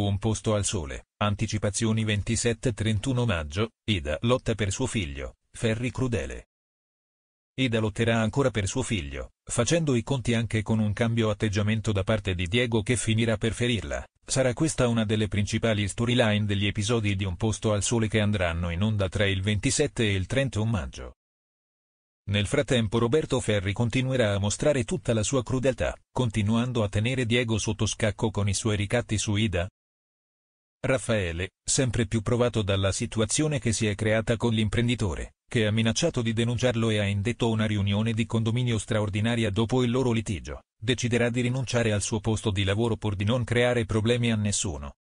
Un posto al sole, anticipazioni 27-31 maggio, Ida lotta per suo figlio, Ferri Crudele. Ida lotterà ancora per suo figlio, facendo i conti anche con un cambio atteggiamento da parte di Diego che finirà per ferirla. Sarà questa una delle principali storyline degli episodi di Un posto al sole che andranno in onda tra il 27 e il 31 maggio. Nel frattempo Roberto Ferri continuerà a mostrare tutta la sua crudeltà, continuando a tenere Diego sotto scacco con i suoi ricatti su Ida, Raffaele, sempre più provato dalla situazione che si è creata con l'imprenditore, che ha minacciato di denunciarlo e ha indetto una riunione di condominio straordinaria dopo il loro litigio, deciderà di rinunciare al suo posto di lavoro pur di non creare problemi a nessuno.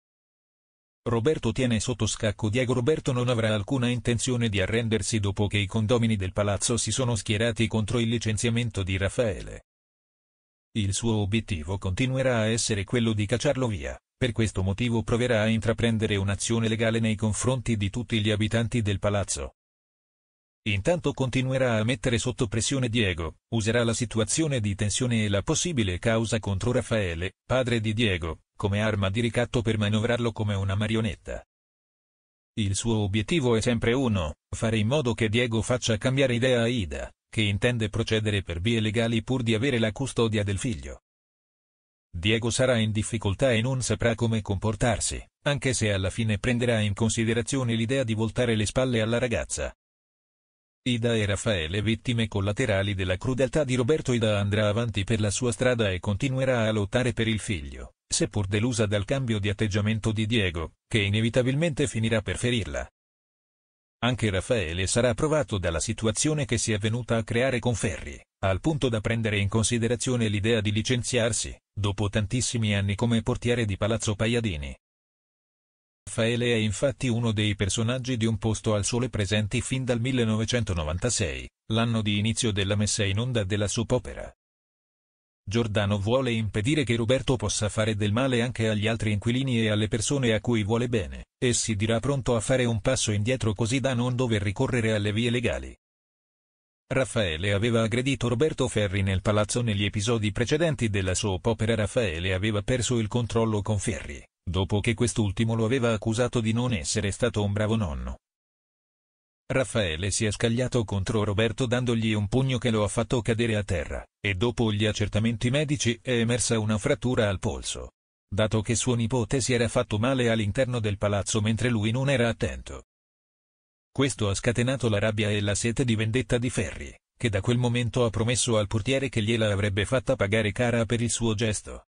Roberto tiene sotto scacco Diego Roberto non avrà alcuna intenzione di arrendersi dopo che i condomini del palazzo si sono schierati contro il licenziamento di Raffaele. Il suo obiettivo continuerà a essere quello di cacciarlo via, per questo motivo proverà a intraprendere un'azione legale nei confronti di tutti gli abitanti del palazzo. Intanto continuerà a mettere sotto pressione Diego, userà la situazione di tensione e la possibile causa contro Raffaele, padre di Diego, come arma di ricatto per manovrarlo come una marionetta. Il suo obiettivo è sempre uno, fare in modo che Diego faccia cambiare idea a Ida, che intende procedere per vie legali pur di avere la custodia del figlio. Diego sarà in difficoltà e non saprà come comportarsi, anche se alla fine prenderà in considerazione l'idea di voltare le spalle alla ragazza. Ida e Raffaele vittime collaterali della crudeltà di Roberto Ida andrà avanti per la sua strada e continuerà a lottare per il figlio, seppur delusa dal cambio di atteggiamento di Diego, che inevitabilmente finirà per ferirla. Anche Raffaele sarà provato dalla situazione che si è venuta a creare con Ferri, al punto da prendere in considerazione l'idea di licenziarsi, dopo tantissimi anni come portiere di Palazzo Paiadini. Raffaele è infatti uno dei personaggi di Un posto al sole presenti fin dal 1996, l'anno di inizio della messa in onda della soap opera. Giordano vuole impedire che Roberto possa fare del male anche agli altri inquilini e alle persone a cui vuole bene, e si dirà pronto a fare un passo indietro così da non dover ricorrere alle vie legali. Raffaele aveva aggredito Roberto Ferri nel palazzo negli episodi precedenti della soap opera Raffaele aveva perso il controllo con Ferri, dopo che quest'ultimo lo aveva accusato di non essere stato un bravo nonno. Raffaele si è scagliato contro Roberto dandogli un pugno che lo ha fatto cadere a terra, e dopo gli accertamenti medici è emersa una frattura al polso. Dato che suo nipote si era fatto male all'interno del palazzo mentre lui non era attento, questo ha scatenato la rabbia e la sete di vendetta di Ferri, che da quel momento ha promesso al portiere che gliela avrebbe fatta pagare cara per il suo gesto.